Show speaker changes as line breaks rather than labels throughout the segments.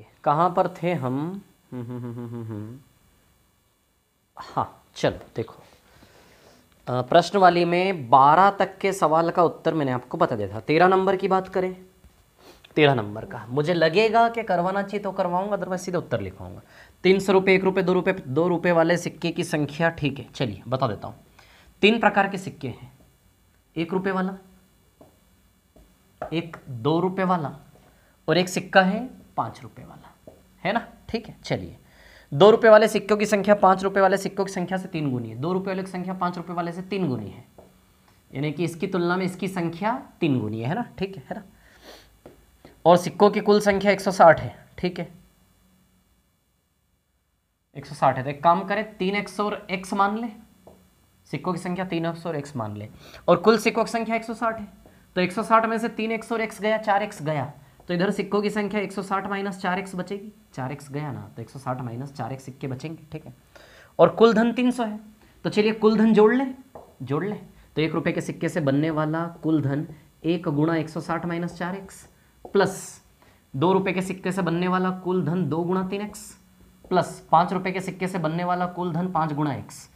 देखिए कहाँ पर थे हम हाँ चलो देखो प्रश्न वाली में बारह तक के सवाल का उत्तर मैंने आपको बता दिया था तेरह नंबर की बात करें तेरह नंबर का मुझे लगेगा कि करवाना चाहिए तो करवाऊंगा अदरवाइज सीधे उत्तर लिखवाऊंगा तीन सौ रुपये एक रुपये दो रुपये दो रुपये वाले सिक्के की संख्या ठीक है चलिए बता देता हूँ तीन प्रकार के सिक्के हैं एक रुपये वाला एक दो रुपये वाला और एक सिक्का है पाँच रुपये वाला है ना ठीक है चलिए दो रुपये वाले सिक्कों की संख्या पाँच रुपये वाले सिक्कों की संख्या से तीन गुनी है दो रुपये वाले की संख्या पाँच रुपये वाले से तीन गुनी है यानी कि इसकी तुलना में इसकी संख्या तीन गुनी है ना ठीक है ना और सिक्कों की कुल संख्या एक है ठीक है 160 है तो एक काम करें तीन एक्स और एक्स मान ले सिक्कों की संख्या तीन एक्स और एक्स मान ले और कुल सिक्कों की संख्या 160 है तो 160 में से तीन एक्स और एक्स गया चार एक्स गया तो इधर सिक्कों की संख्या 160 सौ साठ माइनस चार एक्स बचेगी चार एक्स गया ना तो 160 सौ साठ माइनस चार एक्स सिक्के बचेंगे ठीक है और कुल धन 300 है तो चलिए कुल धन जोड़ लें जोड़ लें तो एक रुपये के सिक्के से बनने वाला कुल धन एक गुणा एक सौ साठ माइनस चार एक्स प्लस दो रुपये के सिक्के से बनने वाला कुल धन दो गुणा तीन एक्स प्लस पाँच रुपये के सिक्के से बनने वाला कुल धन पाँच गुणा एक्स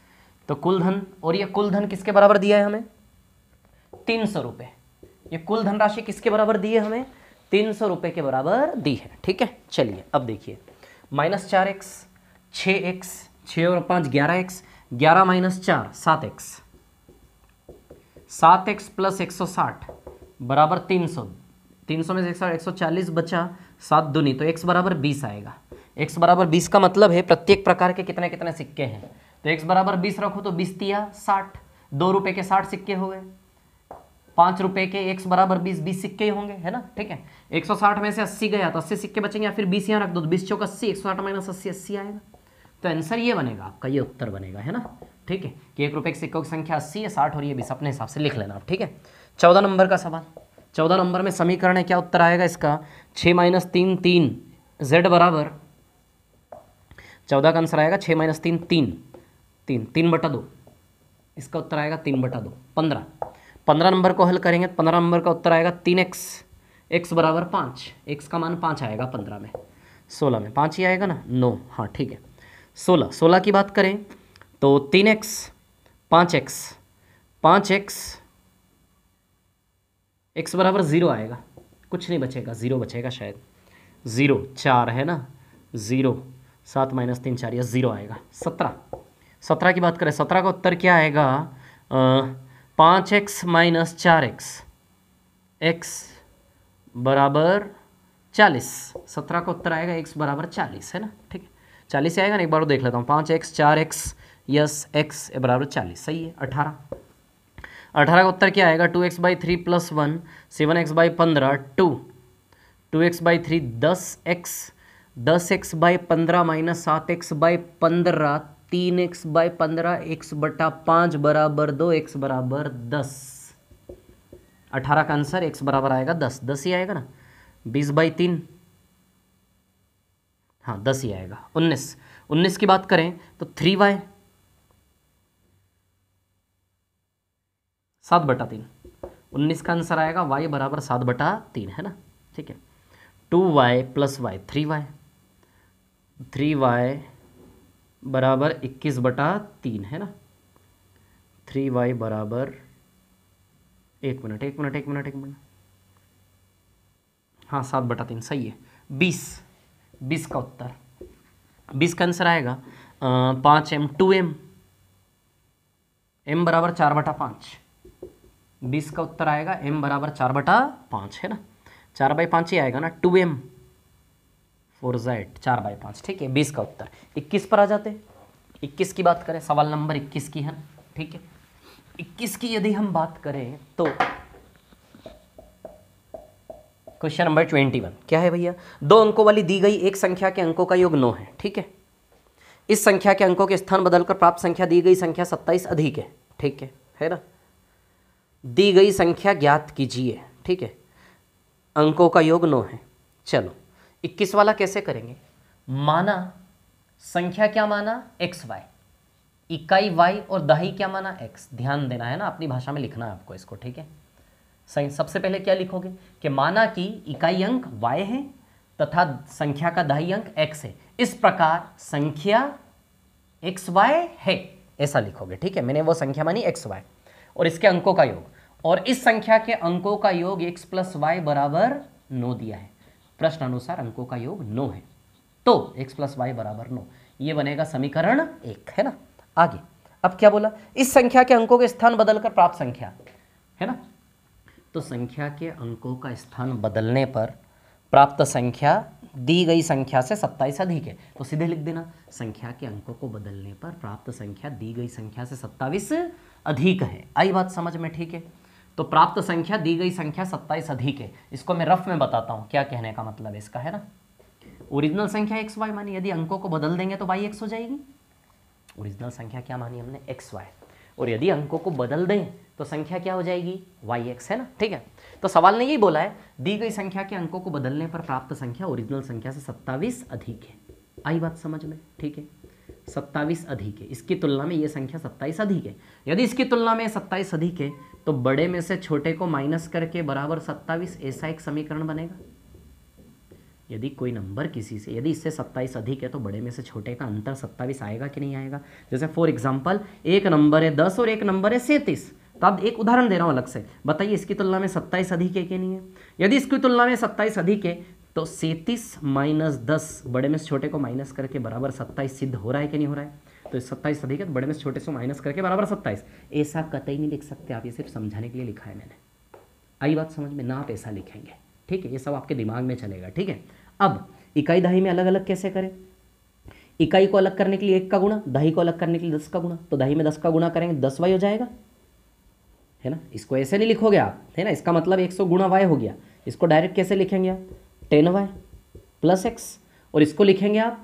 तो कुल धन और ये कुल धन किसके बराबर दिया है हमें तीन सौ रुपये ये कुल धनराशि किसके बराबर दी है हमें तीन सौ रुपये के बराबर दी है ठीक है चलिए अब देखिए माइनस चार एक्स छः एक्स छः और पाँच ग्यारह एक्स ग्यारह माइनस चार सात एक्स सात एक्स प्लस एक सौ साठ बराबर तीन सौ तीन सौ में से एक सौ एक सौ चालीस बचा सात दूनी तो एक्स बराबर बीस आएगा एक्स बराबर बीस का मतलब है प्रत्येक प्रकार के कितने कितने सिक्के हैं तो एक्स बराबर बीस रखो तो बीस दिया साठ दो रुपये के साठ सिक्के हो गए पांच रुपए के एक्स बराबर बीस बीस सिक्के ही होंगे है ना ठीक है एक सौ साठ में से अस्सी गया तो अस्सी सिक्के बचेंगे या फिर बीस यहाँ रख दो तो बीस चौक अस्सी एक सौ साठ माइनस अस्सी अस्सी आएगा तो आंसर ये बनेगा आपका ये उत्तर बनेगा है ना ठीक है कि एक रुपए के सिक्कों की संख्या अस्सी है साठ और ये बीस अपने हिसाब से लिख लेना आप ठीक है चौदह नंबर का सवाल चौदह नंबर में समीकरण है क्या उत्तर आएगा इसका छः माइनस तीन तीन जेड बराबर चौदह का आंसर आएगा छः माइनस तीन तीन तीन तीन बटा दो इसका उत्तर आएगा तीन बटा दो पंद्रह पंद्रह नंबर को हल करेंगे तो पंद्रह नंबर का उत्तर आएगा तीन एक्स एक्स बराबर पाँच एक्स का मान पाँच आएगा पंद्रह में सोलह में पाँच ही आएगा ना नो हाँ ठीक है सोलह सोलह की बात करें तो तीन एक्स पाँच एक्स पाँच एक्स एक्स बराबर ज़ीरो आएगा कुछ नहीं बचेगा ज़ीरो बचेगा शायद ज़ीरो चार है ना ज़ीरो सात माइनस तीन चार या ज़ीरो आएगा सत्रह सत्रह की बात करें सत्रह का उत्तर क्या आएगा पाँच एक्स माइनस चार एक्स एक्स बराबर चालीस सत्रह का उत्तर आएगा एक्स बराबर चालीस है ना ठीक है चालीस आएगा ना एक बार देख लेता हूँ पाँच एक्स चार एक्स यस एक्स बराबर चालीस सही है अठारह अठारह का उत्तर क्या आएगा two x by three plus one seven x by पंद्रह two two x by three दस एक्स दस एक्स बाई पंद्रह माइनस सात एक्स बाई पंद्रह तीन एक्स बाय पंद्रह एक्स बटा पाँच बराबर दो एक्स बराबर दस अठारह का आंसर एक्स बराबर आएगा दस दस ही आएगा ना बीस बाई तीन हाँ दस ही आएगा उन्नीस उन्नीस की बात करें तो थ्री वाई सात बटा तीन उन्नीस का आंसर आएगा वाई बराबर सात बटा तीन है ना ठीक है two y plus y three y three y बराबर इक्कीस बटा तीन है ना थ्री वाई बराबर एक मिनट एक मिनट एक मिनट एक मिनट हाँ सात बटा तीन सही है बीस बीस का उत्तर बीस का आंसर आएगा पाँच एम टू एम एम बराबर चार बटा पाँच बीस का उत्तर आएगा एम बराबर चार बटा पाँच है ना चार बाई पाँच ही आएगा ना टू एम फोर जेड चार बाई पाँच ठीक है बीस का उत्तर इक्कीस पर आ जाते इक्कीस की बात करें सवाल नंबर इक्कीस की है ठीक है इक्कीस की यदि हम बात करें तो क्वेश्चन नंबर ट्वेंटी वन क्या है भैया दो अंकों वाली दी गई एक संख्या के अंकों का योग नौ है ठीक है इस संख्या के अंकों के स्थान बदलकर प्राप्त संख्या दी गई संख्या सत्ताईस अधिक है ठीक है है ना दी गई संख्या ज्ञात कीजिए ठीक है अंकों का योग नौ है चलो इक्कीस वाला कैसे करेंगे माना संख्या क्या माना एक्स वाई इकाई वाई और दहाई क्या माना एक्स ध्यान देना है ना अपनी भाषा में लिखना है आपको इसको ठीक है सबसे पहले क्या लिखोगे कि माना कि इकाई अंक वाई है तथा संख्या का दहाई अंक एक्स है इस प्रकार संख्या एक्स वाई है ऐसा लिखोगे ठीक है मैंने वो संख्या मानी एक्स वाई और इसके अंकों का योग और इस संख्या के अंकों का योग एक्स प्लस वाई बराबर नौ दिया है प्रश्न अनुसार अंकों का योग नो है तो x प्लस वाई बराबर नो ये बनेगा समीकरण एक है ना आगे अब क्या बोला इस संख्या के अंकों के स्थान बदलकर प्राप्त संख्या है ना तो संख्या के अंकों का स्थान बदलने पर प्राप्त संख्या दी गई संख्या से सत्ताईस अधिक है तो सीधे लिख देना संख्या के अंकों को बदलने पर प्राप्त संख्या दी गई संख्या से सत्ताईस अधिक है आई बात समझ में ठीक है तो प्राप्त संख्या दी गई संख्या सत्ताईस अधिक है इसको मैं रफ में बताता हूँ क्या कहने का मतलब है इसका है ना ओरिजिनल संख्या एक्स वाई मानी यदि अंकों को बदल देंगे तो वाई एक्स हो जाएगी ओरिजिनल संख्या क्या मानी हमने एक्स वाई और यदि अंकों को बदल दें तो संख्या क्या हो जाएगी वाई एक्स है ना ठीक है तो सवाल ने यही बोला है दी गई संख्या के अंकों को बदलने पर प्राप्त संख्या ओरिजिनल संख्या से सत्ताईस अधिक है आई बात समझ में ठीक है सत्ताईस अधिक है इसकी तुलना में ये संख्या सत्ताईस अधिक है यदि इसकी तुलना में सत्ताईस अधिक है तो बड़े में से छोटे को माइनस करके बराबर सत्ताईस ऐसा एक समीकरण बनेगा यदि कोई नंबर किसी से यदि इससे सत्ताईस अधिक है तो बड़े में से छोटे का अंतर सत्ताईस आएगा कि नहीं आएगा जैसे फॉर एग्जाम्पल एक नंबर है दस और एक नंबर है सैंतीस तो आप एक उदाहरण दे रहा हूँ अलग से बताइए इसकी तुलना में सत्ताईस अधिक है कि नहीं है यदि इसकी तुलना में सत्ताईस अधिक है तो सैंतीस माइनस दस बड़े में से छोटे को माइनस करके बराबर सत्ताईस सिद्ध हो रहा है कि नहीं हो रहा है तो सत्ताईस सदी के तो बड़े में छोटे से माइनस करके बराबर सत्ताईस ऐसा कतई नहीं लिख सकते आप ये सिर्फ समझाने के लिए लिखा है मैंने आई बात समझ में ना आप ऐसा लिखेंगे ठीक है ये सब आपके दिमाग में चलेगा ठीक है अब इकाई दही में अलग अलग कैसे करें इकाई को अलग करने के लिए एक का गुणा दही को अलग करने के लिए दस का गुणा तो दही में दस का गुणा करेंगे दस वाई हो जाएगा है ना इसको ऐसे नहीं लिखोगे आप है ना इसका मतलब एक सौ गुणा वाई हो गया इसको डायरेक्ट कैसे लिखेंगे आप टेन वाई प्लस एक्स और इसको लिखेंगे आप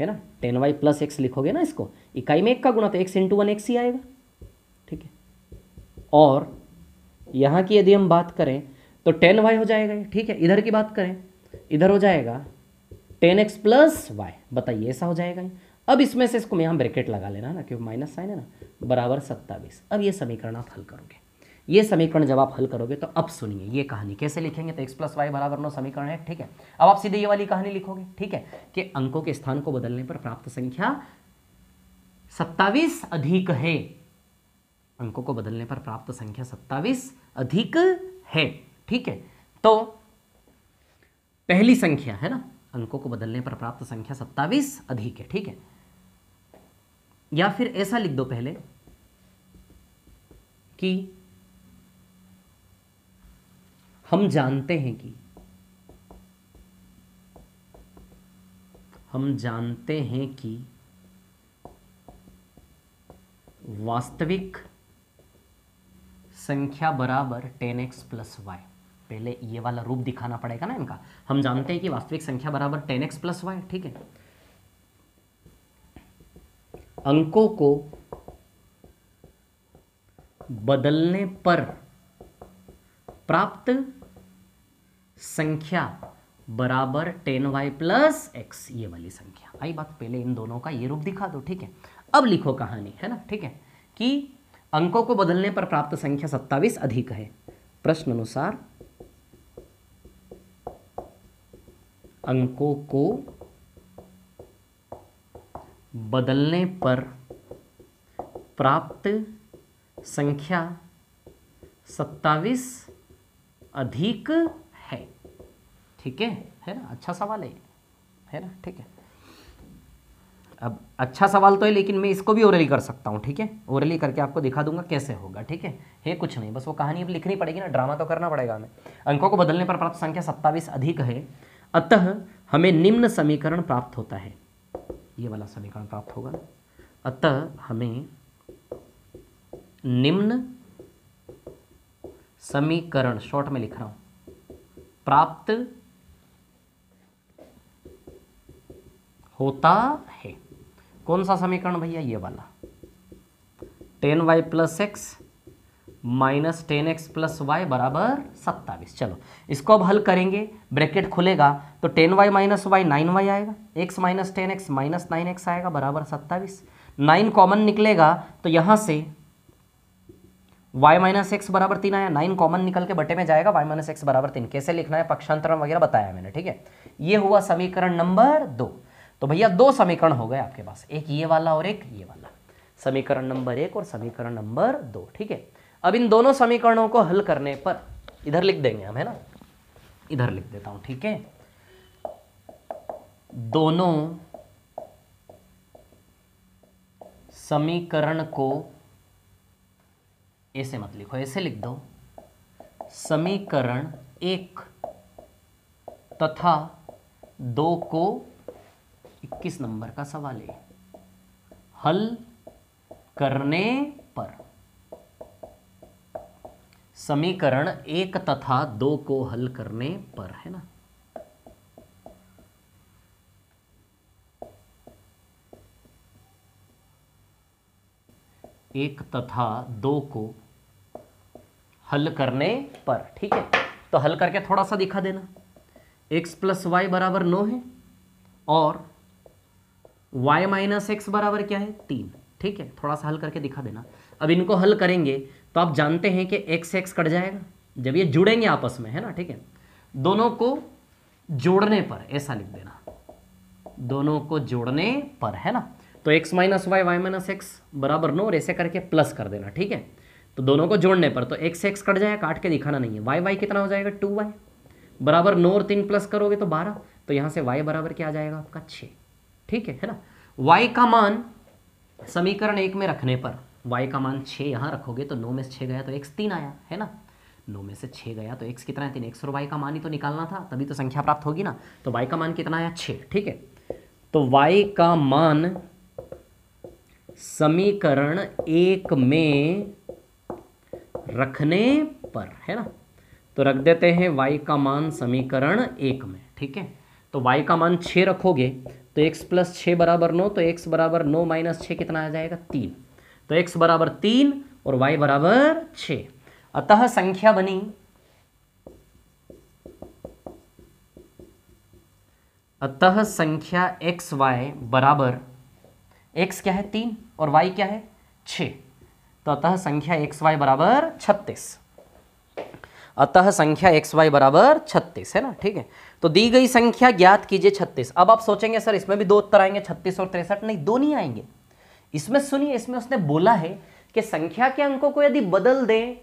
है ना टेन वाई प्लस एक्स लिखोगे ना इसको इकाई में एक का गुणा तो एक्स इंटू वन एक्स ही आएगा ठीक है और यहाँ की यदि हम बात करें तो टेन वाई हो जाएगा ठीक है इधर की बात करें इधर हो जाएगा टेन एक्स प्लस वाई बताइए ऐसा हो जाएगा अब इसमें से इसको मैं यहाँ ब्रैकेट लगा लेना ना क्योंकि माइनस साइन है ना बराबर सत्ताईस अब ये समीकरण आप हल करोगे ये समीकरण जब आप हल करोगे तो अब सुनिए ये कहानी कैसे लिखेंगे तो एक्स प्लस वाई बराबर नौ समीकरण है ठीक है अब आप सीधे ये वाली कहानी लिखोगे ठीक है कि अंकों के स्थान को बदलने पर प्राप्त संख्या सत्तावीस अधिक है अंकों को बदलने पर प्राप्त संख्या सत्तावीस अधिक है ठीक है तो पहली संख्या है ना अंकों को बदलने पर प्राप्त संख्या सत्तावीस अधिक है ठीक है या फिर ऐसा लिख दो पहले कि हम जानते हैं कि हम जानते हैं कि वास्तविक संख्या बराबर टेन एक्स प्लस वाई पहले ये वाला रूप दिखाना पड़ेगा ना इनका हम जानते हैं कि वास्तविक संख्या बराबर टेन एक्स प्लस वाई ठीक है अंकों को बदलने पर प्राप्त संख्या बराबर टेन वाई प्लस एक्स ये वाली संख्या आई बात पहले इन दोनों का ये रूप दिखा दो ठीक है अब लिखो कहानी है ना ठीक है कि अंकों को बदलने पर प्राप्त संख्या सत्तावीस अधिक है प्रश्न अनुसार अंकों को बदलने पर प्राप्त संख्या सत्तावीस अधिक ठीक है है ना अच्छा सवाल है है ना ठीक है अब अच्छा सवाल तो है लेकिन मैं इसको भी ओरली कर सकता हूँ ठीक है ओरली करके आपको दिखा दूंगा कैसे होगा ठीक है है कुछ नहीं बस वो कहानी अब लिखनी पड़ेगी ना ड्रामा तो करना पड़ेगा हमें अंकों को बदलने पर प्राप्त संख्या सत्ताईस अधिक है अतः हमें निम्न समीकरण प्राप्त होता है ये वाला समीकरण प्राप्त होगा अतः हमें निम्न समीकरण शॉर्ट में लिख रहा हूं प्राप्त होता है कौन सा समीकरण भैया ये वाला ten y plus x minus ten x plus y बराबर सत्ताईस चलो इसको अब हल करेंगे ब्रैकेट खुलेगा तो ten y minus y nine y आएगा x minus ten x minus nine x आएगा बराबर सत्ताईस नाइन कॉमन निकलेगा तो यहाँ से y माइनस एक्स बराबर तीन आया नाइन कॉमन निकल के बटे में जाएगा y माइनस एक्स बराबर तीन कैसे लिखना है पक्षांतरण वगैरह बताया मैंने ठीक है ये हुआ समीकरण नंबर दो तो भैया दो समीकरण हो गए आपके पास एक ये वाला और एक ये वाला समीकरण नंबर एक और समीकरण नंबर दो ठीक है अब इन दोनों समीकरणों को हल करने पर इधर लिख देंगे हम है ना इधर लिख देता हूं ठीक है दोनों समीकरण को ऐसे मत लिखो ऐसे लिख दो समीकरण एक तथा दो को इक्कीस नंबर का सवाल है हल करने पर समीकरण एक तथा दो को हल करने पर है ना एक तथा दो को हल करने पर ठीक है तो हल करके थोड़ा सा दिखा देना एक्स प्लस वाई बराबर नौ है और y माइनस एक्स बराबर क्या है तीन ठीक है थोड़ा सा हल करके दिखा देना अब इनको हल करेंगे तो आप जानते हैं कि एक्स एक्स कट जाएगा जब ये जुड़ेंगे आपस में है ना ठीक है दोनों को जोड़ने पर ऐसा लिख देना दोनों को जोड़ने पर है ना तो x minus y y minus x बराबर नो और ऐसे करके प्लस कर देना ठीक है तो दोनों को जोड़ने पर तो x x कट जाएगा काट के दिखाना नहीं है y y कितना हो जाएगा टू वाई बराबर नो और तीन प्लस करोगे तो बारह तो यहाँ से y बराबर क्या आ जाएगा आपका छः ठीक है है ना वाई का मान समीकरण एक में रखने पर वाई का मान छः यहाँ रखोगे तो नौ में से छः गया तो एक्स तीन आया है ना नौ में से छः गया तो एक्स कितना है तीन एक्स और वाई का मान ही तो निकालना था तभी तो संख्या प्राप्त होगी ना तो वाई का मान कितना आया छः ठीक है तो वाई का मान समीकरण एक में रखने पर है ना तो रख देते हैं y का मान समीकरण एक में ठीक है तो y का मान छः रखोगे तो एक्स प्लस छः बराबर नौ तो एक्स बराबर नौ माइनस छः कितना आ जाएगा तीन तो एक्स बराबर तीन और वाई बराबर छः अतः संख्या बनी अतः संख्या एक्स वाई बराबर एक्स क्या है तीन और वाई क्या है छः तो अतः संख्या एक्स वाई बराबर छत्तीस अतः संख्या एक्स वाई बराबर छत्तीस है ना ठीक है तो दी गई संख्या ज्ञात कीजिए छत्तीस अब आप सोचेंगे सर इसमें भी दो उत्तर आएंगे छत्तीस और तिरसठ नहीं दो नहीं आएंगे इसमें सुनिए इसमें उसने बोला है कि संख्या के अंकों को यदि बदल दें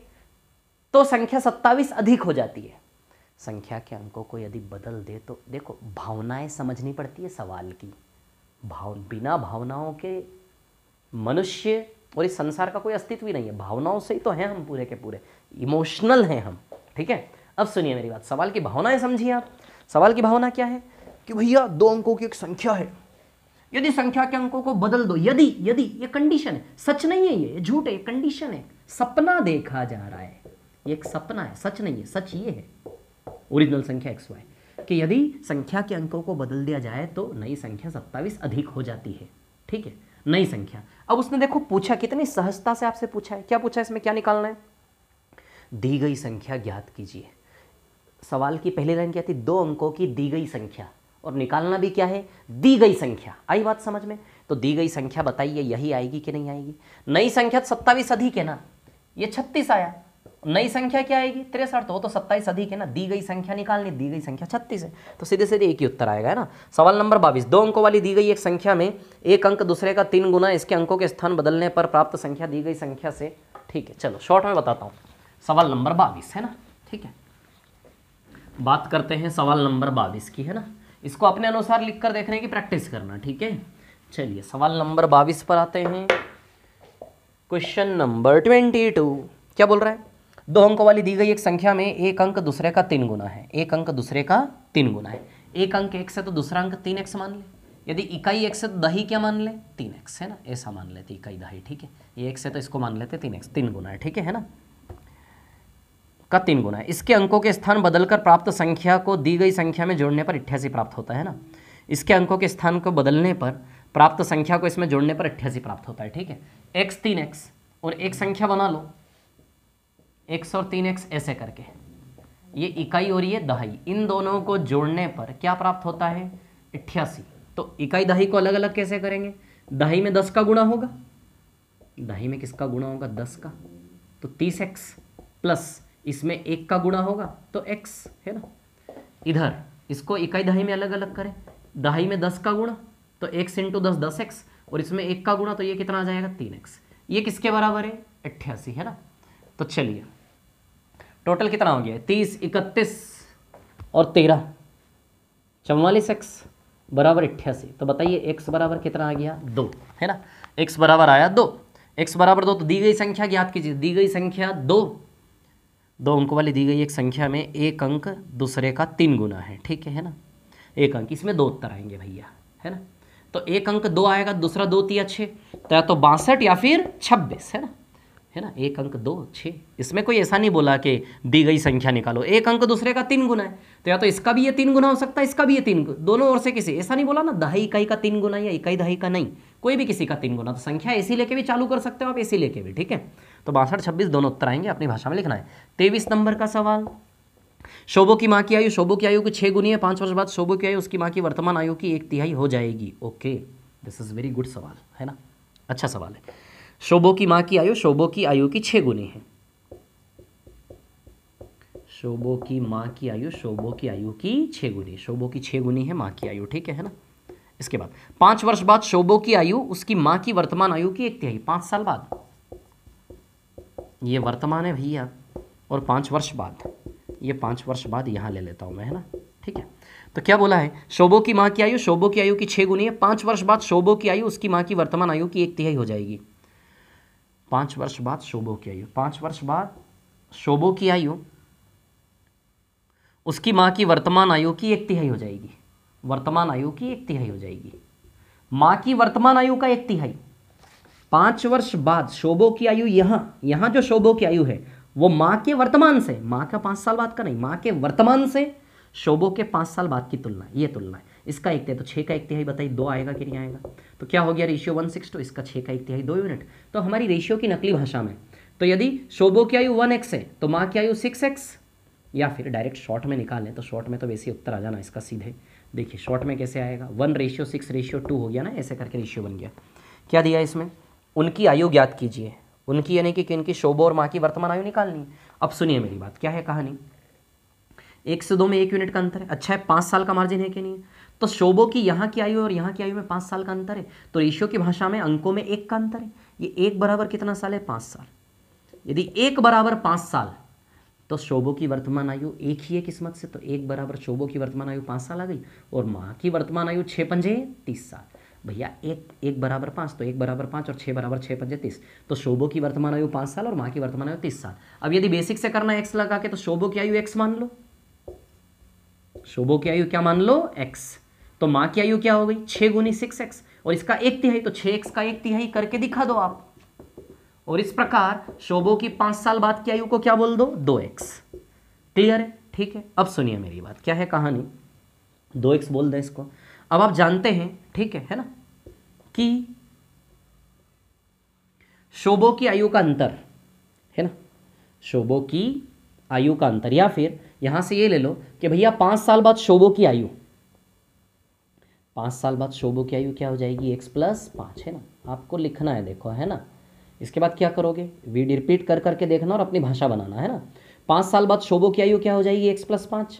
तो संख्या सत्तावीस अधिक हो जाती है संख्या के अंकों को यदि बदल दे तो देखो भावनाएं समझनी पड़ती है सवाल की भाव बिना भावनाओं के मनुष्य और इस संसार का कोई अस्तित्व ही नहीं है भावनाओं से ही तो हैं हम पूरे के पूरे इमोशनल हैं हम ठीक है अब सुनिए मेरी बात सवाल की भावनाएं समझिए आप सवाल की भावना क्या है कि भैया दो अंकों की एक संख्या है यदि संख्या के अंकों को बदल दो यदि यदि ये कंडीशन है सच नहीं है ये झूठ है कंडीशन है सपना देखा जा रहा है ये एक सपना है सच नहीं है सच ये है ओरिजिनल संख्या एक्स वाई कि यदि संख्या के अंकों को बदल दिया जाए तो नई संख्या सत्ताईस अधिक हो जाती है ठीक है नई संख्या अब उसने देखो पूछा कितनी सहजता से आपसे पूछा है क्या पूछा है इसमें क्या निकालना है दी गई संख्या ज्ञात कीजिए सवाल की पहली लाइन क्या थी दो अंकों की दी गई संख्या और निकालना भी क्या है दी गई संख्या आई बात समझ में तो दी गई संख्या बताइए यही आएगी कि नहीं आएगी नई संख्या तो सत्ताईस अधिक है ना ये छत्तीस आया नई संख्या क्या आएगी तिरसठ तो, तो सत्ताईस अधिक है ना दी गई संख्या निकालनी दी गई संख्या छत्तीस है तो सीधे सीधे एक ही उत्तर आएगा है ना सवाल नंबर बाईस दो अंकों वाली दी गई एक संख्या में एक अंक दूसरे का तीन गुना इसके अंकों के स्थान बदलने पर प्राप्त संख्या दी गई संख्या से ठीक है चलो शॉर्ट में बताता हूँ सवाल नंबर बाईस है ना ठीक है बात करते हैं सवाल नंबर बाईस की है ना इसको अपने अनुसार लिख कर देखने की प्रैक्टिस करना ठीक है चलिए सवाल नंबर बाईस पर आते हैं क्वेश्चन नंबर ट्वेंटी टू क्या बोल रहा है दो अंकों वाली दी गई एक संख्या में एक अंक दूसरे का तीन गुना है एक अंक दूसरे का तीन गुना है एक अंक एक से तो दूसरा अंक तीन एक्स मान ले यदि इकाई एक से तो दही क्या मान ले तीन एक्स है ना ऐसा मान लेते इकाई दही ठीक है ये एक से तो इसको मान लेते तीन एक्स तीन गुना है ठीक है ना का तीन गुना है इसके अंकों के स्थान बदलकर प्राप्त संख्या को दी गई संख्या में जोड़ने पर अट्ठासी प्राप्त होता है ना इसके अंकों के स्थान को बदलने पर प्राप्त संख्या को इसमें जोड़ने पर अट्ठासी प्राप्त होता है ठीक है एक्स तीन एक्स और एक संख्या बना लो एक्स और तीन एक्स ऐसे करके ये इकाई और ये दहाई इन दोनों को जोड़ने पर क्या प्राप्त होता है अट्ठासी तो इकाई दहाई को अलग अलग कैसे करेंगे दहाई में दस का गुणा होगा दहाई में किसका गुणा होगा दस का तो तीस एक्स प्लस इसमें एक का गुणा होगा तो एक्स है ना इधर इसको इकाई दहाई में अलग अलग करें दहाई में दस का गुणा तो एक्स इंटू दस दस एक्स और इसमें एक का गुणा तो ये कितना आ जाएगा तीन एक्स ये किसके बराबर है अट्ठासी है ना तो चलिए टोटल कितना हो गया तीस इकतीस और तेरह चौवालीस एक्स बराबर अट्ठासी तो बताइए एक्स बराबर कितना आ गया दो है ना एक्स बराबर आया दो एक्स बराबर दो तो दी गई संख्या ज्ञात कीजिए दी गई संख्या दो दो अंक वाली दी गई एक संख्या में एक अंक दूसरे का तीन गुना है ठीक है ना एक अंक इसमें दो उत्तर आएंगे भैया है ना तो एक अंक दो आएगा दूसरा दो तीन छः तो या तो बासठ या फिर छब्बीस है ना है ना एक अंक दो छः इसमें कोई ऐसा नहीं बोला कि दी गई संख्या निकालो एक अंक दूसरे का तीन गुना है तो या तो इसका भी ये तीन गुना हो सकता है इसका भी ये तीन दोनों ओर से किसी ऐसा नहीं बोला ना दहाई इकाई का तीन गुना या इकाई दहाई का नहीं कोई भी किसी का तीन गुना तो संख्या ए लेके भी चालू कर सकते हो आप ए लेके भी ठीक है तो बासठ छब्बीस दोनों उत्तर आएंगे अपनी भाषा में लिखना है तेईस नंबर का सवाल शोभो की माँ की आयु शोभो की आयु की छह गुनी है पांच वर्ष बाद शोभो की आयु उसकी माँ की वर्तमान आयु की एक तिहाई हो जाएगी okay this is very good सवाल है ना अच्छा सवाल है शोभो की माँ की आयु शोभो की आयु की छह गुनी है शोभो की माँ की आयु शोभो की आयु की छह गुनी शोभो की छह गुनी है माँ की आयु ठीक है ना इसके बाद पांच वर्ष बाद शोबो की आयु उसकी मां की वर्तमान आयु की एक तिहाई पांच साल बाद ये वर्तमान है भैया और पांच वर्ष बाद ये पांच वर्ष बाद यहां ले लेता हूं मैं है ना ठीक है तो क्या बोला है शोबो की मां की आयु शोबो की आयु की छह गुनी है पांच वर्ष बाद शोबो की आयु उसकी मां की वर्तमान आयु की एक तिहाई हो जाएगी पांच वर्ष बाद शोबो की आयु पांच वर्ष बाद शोबो की आयु उसकी मां की वर्तमान आयु की एक तिहाई हो जाएगी वर्तमान आयु की एक तिहाई हो जाएगी माँ की वर्तमान आयु का एक तिहाई पांच वर्ष बाद शोभो की आयु यहां यहां जो शोभो की आयु है वो माँ के वर्तमान से माँ का पांच साल बाद का नहीं माँ के वर्तमान से शोभो के पांच साल बाद की तुलना ये तुलना है इसका एक तिहाई तो छः का एक तिहाई बताइए दो आएगा कि नहीं आएगा तो क्या हो गया रेशियो वन सिक्स टू इसका छः का एक तिहाई दो यूनिट तो हमारी रेशियो की नकली भाषा में तो यदि शोभो की आयु वन एक्स है तो माँ की आयु सिक्स एक्स या फिर डायरेक्ट शॉर्ट में निकालें तो शॉर्ट में तो वैसे उत्तर आ जाना इसका सीधे देखिए शॉर्ट में कैसे आएगा one ratio six ratio two हो गया ना ऐसे करके रेशियो बन गया क्या दिया इसमें उनकी आयु ज्ञात कीजिए उनकी यानी कि किनकी शोभा और माँ की वर्तमान आयु निकालनी अब सुनिए मेरी बात क्या है कहानी एक से दो में एक यूनिट का अंतर है अच्छा है पाँच साल का मार्जिन है कि नहीं तो शोभो की यहाँ की आयु और यहाँ की आयु में पाँच साल का अंतर है तो रेशियो की भाषा में अंकों में एक का अंतर है ये एक बराबर कितना साल है पाँच साल यदि एक बराबर पाँच साल तो शोभों की वर्तमान आयु एक ही है किस्मत से तो एक बराबर शोभों की वर्तमान आयु पाँच साल आ गई और माँ की वर्तमान आयु छः पंजे तीस साल भैया एक एक बराबर पाँच तो एक बराबर पाँच और छः बराबर छः पंजे तीस तो शोभो की वर्तमान आयु पाँच साल और माँ की वर्तमान आयु तीस साल अब यदि बेसिक से करना एक्स लगा के तो शोभो की आयु एक्स मान लो शोभो की आयु क्या मान लो एक्स तो माँ की आयु क्या हो गई छः गुनी सिक्स एक्स और इसका एक तिहाई तो छः एक्स का एक तिहाई करके दिखा दो आप और इस प्रकार शोभो की पांच साल बाद की आयु को क्या बोल दो दो एक्स क्लियर है ठीक है अब सुनिए मेरी बात क्या है कहानी दो एक्स बोल दें इसको अब आप जानते हैं ठीक है है ना कि शोभो की आयु का अंतर है ना शोभो की आयु का अंतर या फिर यहां से ये ले लो कि भैया पांच साल बाद शोभो की आयु पांच साल बाद शोभो की आयु क्या हो जाएगी एक्स प्लस पांच है ना आपको लिखना है देखो है ना इसके बाद क्या करोगे वीड रिपीट कर करके देखना और अपनी भाषा बनाना है ना पाँच साल बाद शोभों की आयु क्या हो जाएगी एक्स प्लस पाँच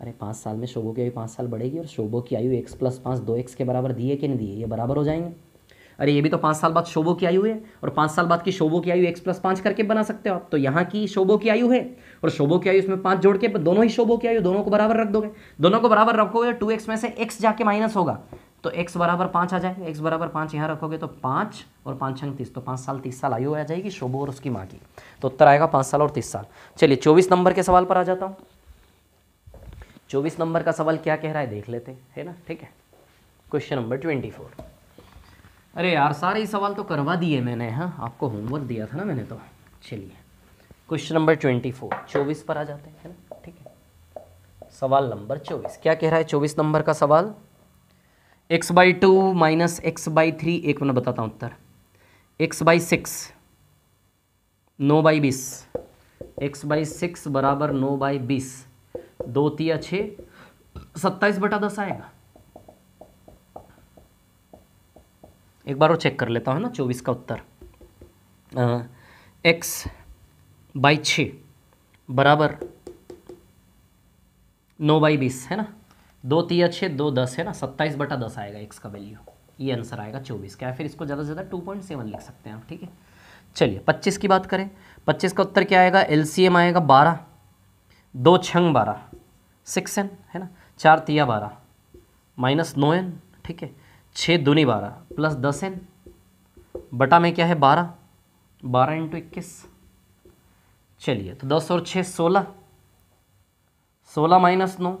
अरे पाँच साल में शोबो की आयु पाँच साल बढ़ेगी और शोभो की आयु एक्स प्लस पाँच दो एक्स के बराबर दिए कि नहीं दिए ये बराबर हो जाएंगे अरे ये भी तो पाँच साल बाद शोभों की आयु है और पाँच साल बाद की शोभो की आयु एक्स प्लस पाँच करके बना सकते हो आप तो यहाँ की शोभों की आयु है और शोभो की आयु इसमें पाँच जोड़ के दोनों ही शोभों की आयु दोनों को बराबर रख दोगे दोनों को बराबर रखोगे टू तो एक्स में से एक्स जाके माइनस होगा तो x बराबर पाँच आ जाए x बराबर पाँच यहाँ रखोगे तो पाँच और पाँच छंग तीस तो पाँच साल तीस साल आयु आ जाएगी शोभो और उसकी माँ की तो उत्तर आएगा पाँच साल और तीस साल चलिए चौबीस नंबर के सवाल पर आ जाता हूँ चौबीस नंबर का सवाल क्या कह रहा है देख लेते है ना ठीक है क्वेश्चन नंबर ट्वेंटी फोर अरे यार सारे ही सवाल तो करवा दिए मैंने हाँ आपको होमवर्क दिया था ना मैंने तो चलिए क्वेश्चन नंबर ट्वेंटी फोर चौबीस पर आ जाते हैं ठीक है सवाल नंबर चौबीस क्या कह रहा है चौबीस नंबर का सवाल x by two minus x by three एक मैं बताता हूँ उत्तर एक्स बाई सिक्स नौ बाई बीस एक्स बाई सिक्स बराबर नौ बाई बीस दो तिया छः सत्ताईस बटा दस आएगा एक बार और चेक कर लेता हूँ ना चौबीस का उत्तर एक्स बाई छः बराबर नौ बाई बीस है ना दो तीन छः दो दस है ना सत्ताईस बटा दस आएगा एक्स का वैल्यू ये आंसर आएगा चौबीस का या फिर इसको ज़्यादा से ज़्यादा टू पॉइंट सेवन लिख सकते हैं आप ठीक है चलिए पच्चीस की बात करें पच्चीस का उत्तर क्या आएगा एल आएगा बारह दो छंग बारह सिक्स एन है ना चार तिया बारह माइनस नौ एन ठीक है छः दूनी बारह प्लस दस एन बटा में क्या है बारह बारह इंटू इक्कीस चलिए तो दस और छः सोलह सोलह माइनस नौ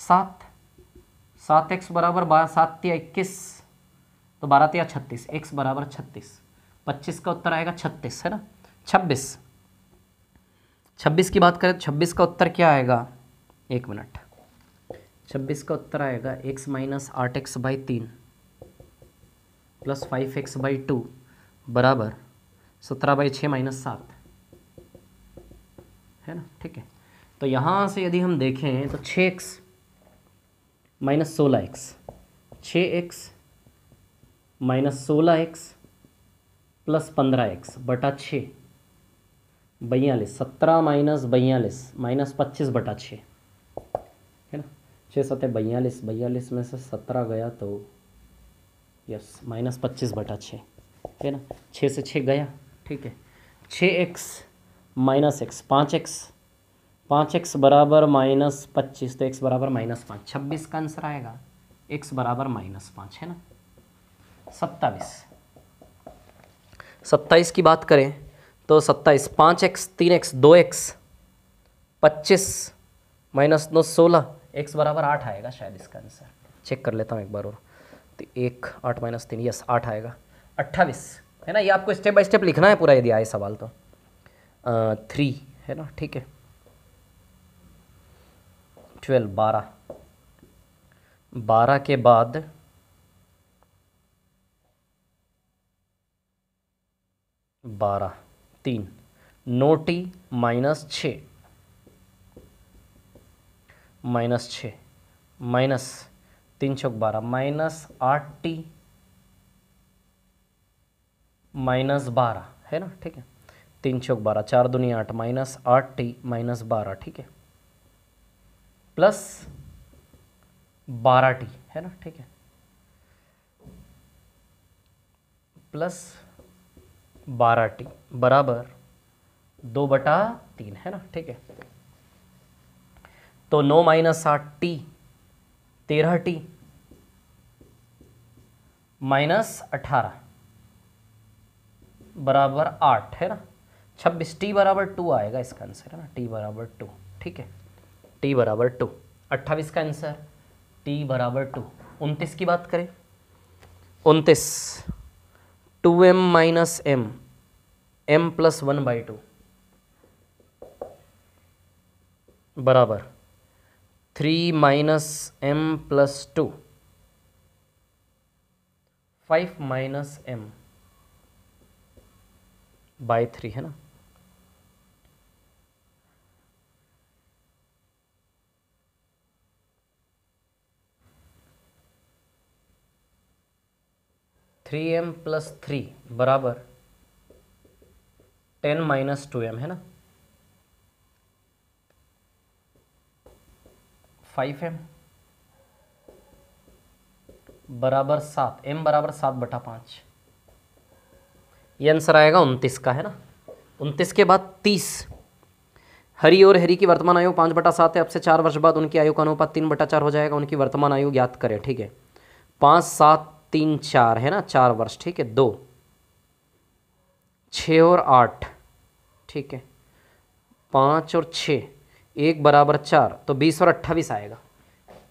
सात सात एक्स बराबर बारह सात या इक्कीस तो बारह या छत्तीस एक्स बराबर छत्तीस पच्चीस का उत्तर आएगा छत्तीस है ना छब्बीस छब्बीस की बात करें तो छब्बीस का उत्तर क्या आएगा एक मिनट छब्बीस का उत्तर आएगा एक्स माइनस आठ एक्स बाई तीन plus five x by two बराबर सत्रह बाई छः माइनस सात है ना ठीक है तो यहाँ से यदि हम देखें तो छः एक्स माइनस सोलह एक्स छः एक्स माइनस सोलह एक्स प्लस पंद्रह एक्स बटा छः बयालीस सत्रह माइनस बयालीस माइनस पच्चीस बटा छः है ना छः सतह बयालीस बयालीस में से सत्रह गया तो यस माइनस पच्चीस बटा छः है ना छः से छः गया ठीक है छः एक्स माइनस एक्स पाँच एक्स पाँच एक्स बराबर माइनस पच्चीस तो एक्स बराबर माइनस पाँच छब्बीस का आंसर आएगा एक्स बराबर माइनस पाँच है ना सत्ताईस सत्ताईस की बात करें तो सत्ताईस पाँच एक्स तीन एक्स दो एक्स पच्चीस माइनस नौ सोलह एक्स बराबर आठ आएगा शायद इसका आंसर चेक कर लेता हूँ एक बार और तो एक आठ माइनस तीन यस आठ आएगा अट्ठाईस है ना ये आपको स्टेप बाय स्टेप लिखना है पूरा यदि आए सवाल तो आ, थ्री है ना ठीक है ट्वेल्व बारह बारह के बाद बारह तीन नो टी माइनस छ माइनस छ माइनस तीन चौक बारह माइनस आठ टी माइनस बारह है ना ठीक है तीन चौक बारह चार दुनिया आठ माइनस आठ टी माइनस बारह ठीक है प्लस बारह टी है ना ठीक है प्लस बारह टी बराबर दो बटा तीन है ना ठीक है तो नौ माइनस साठ टी तेरह टी माइनस अठारह बराबर आठ है ना छब्बीस टी बराबर टू आएगा इसका आंसर है ना टी बराबर टू ठीक है टी बराबर टू अट्ठावीस का आंसर टी बराबर टू उनतीस की बात करें उनतीस two m minus m m plus one by two बराबर three minus m plus two five minus m by three है ना थ्री एम प्लस थ्री बराबर टेन माइनस टू एम है ना फाइव एम बराबर सात एम बराबर सात बटा पाँच ये आंसर आएगा उनतीस का है ना उनतीस के बाद तीस हरी और हरी की वर्तमान आयु पाँच बटा सात है अब से चार वर्ष बाद उनकी आयु का अनुपात तीन बटा चार हो जाएगा उनकी वर्तमान आयु ज्ञात करें ठीक है पाँच सात तीन चार है ना चार वर्ष ठीक है दो छ और आठ ठीक है पाँच और छ एक बराबर चार तो बीस और अट्ठावीस आएगा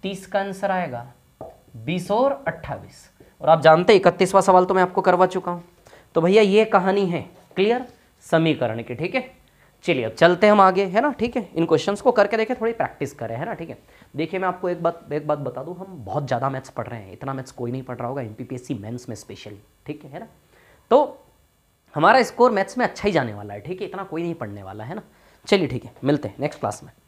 तीस का आंसर आएगा बीस और अट्ठावीस और आप जानते हैं इकतीसवां सवाल तो मैं आपको करवा चुका हूँ तो भैया ये कहानी है क्लियर समीकरण की ठीक है चलिए अब चलते हम आगे है ना ठीक है इन क्वेश्चंस को करके देखें थोड़ी प्रैक्टिस करें है ना ठीक है देखिए मैं आपको एक बात एक बात बता दूँ हम बहुत ज़्यादा मैथ्स पढ़ रहे हैं इतना मैथ्स कोई नहीं पढ़ रहा होगा एम पी पी में स्पेशली ठीक है ना तो हमारा स्कोर मैथ्स में अच्छा ही जाने वाला है ठीक है इतना कोई नहीं पढ़ने वाला है ना चलिए ठीक है मिलते हैं नेक्स्ट क्लास में